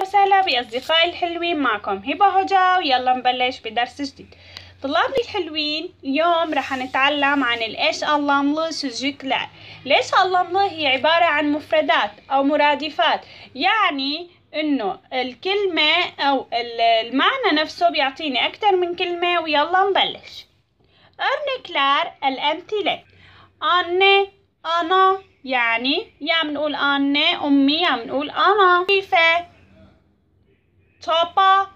وسهلا بأصدقائي الحلوين معكم هبة هجا ويلا نبلش بدرس جديد طلابي الحلوين اليوم رح نتعلم عن الإيش اللاملو سوجيكلا ليش ملو هي عبارة عن مفردات أو مرادفات يعني إنه الكلمة أو المعنى نفسه بيعطيني أكتر من كلمة ويلا نبلش أرني كلار الأمثلة أني أنا يعني يا منقول أني أمي يا منقول أنا كيفة تاپا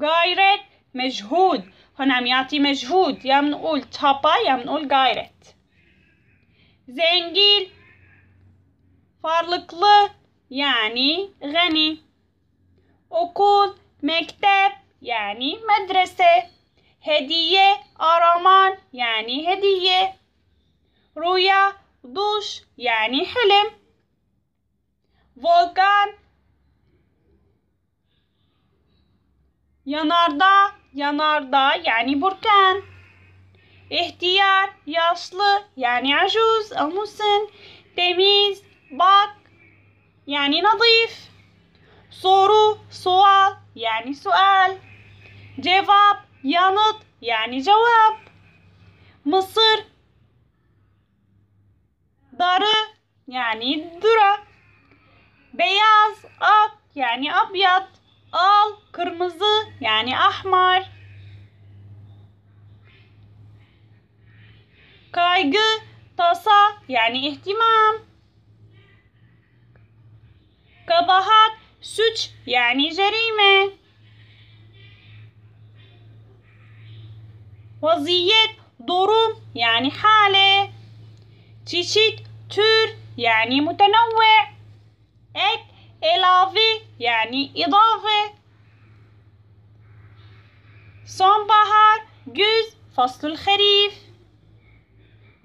غایرت مجهود هنم یادی مجهود یا اول تاپا یا اول غایرت زنگیل فارلقلی یعنی غنی اکول مکتب یعنی مدرسه هدیه آرامان یعنی هدیه رویا دوش یعنی حلم ولگان Yanarda, yanarda yani burken, İhtiyar, yaşlı yani acuz, amusun. Temiz, bak yani nadif. Soru, sual yani sual. Cevap, yanıt yani cevap. Mısır, darı yani dura. Beyaz, ak yani abyat al kırmızı yani ahmar. Kaygı, tasa yani ihtimam. Kabahat, suç yani cerime. Vaziyet, durum yani hale. Çeşit, tür yani mutenavve. Ek, elave يعني إضافة بهار güz فصل الخريف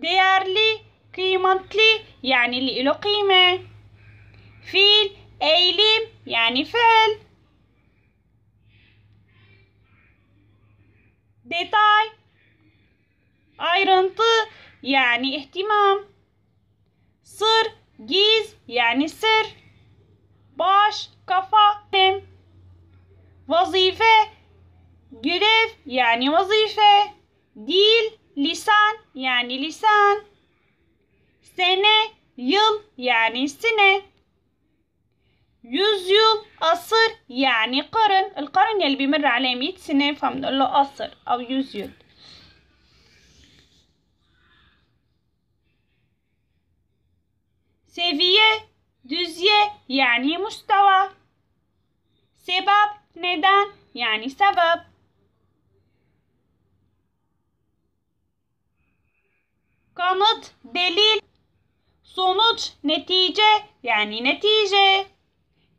değerli kıymetli يعني اللي له قيمة فيل أيليم يعني فعل ديتاي ayrıntı يعني اهتمام sır جيز يعني سر baş, kafa, tem, vazife, görev yani vazife, dil, lisan yani lisan, sene, yıl yani sene, yüzyıl, asır يعني قرن القرن يلي بيمر عليه 100 sene فبنقول له قصر أو يوزيل seviye Düzye yani mustava. Sebap neden yani sebep. Kanıt delil. Sonuç netice yani netice.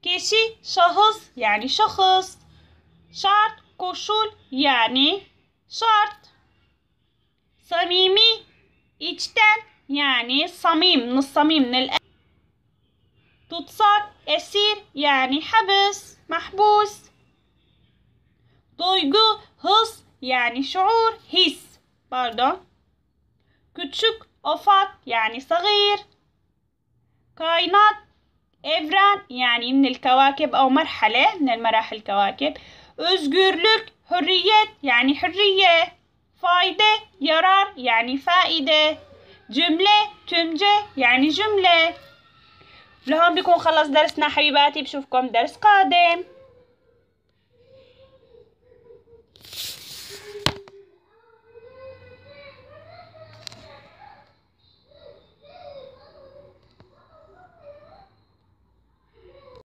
Kişi şahıs yani şahıs. Şart koşul yani şart. Samimi içten yani samim, nıs nel وتصار أسير يعني حبس محبوس دويغو هص يعني شعور هيس باردو كتشك أفاق يعني صغير كائنات إفران يعني من الكواكب أو مرحلة من المراحل الكواكب أزغرلك حرية يعني حرية فايدة يرار يعني فائدة جملة تمجة يعني جملة لهون بيكون خلص درسنا حبيباتي بشوفكم درس قادم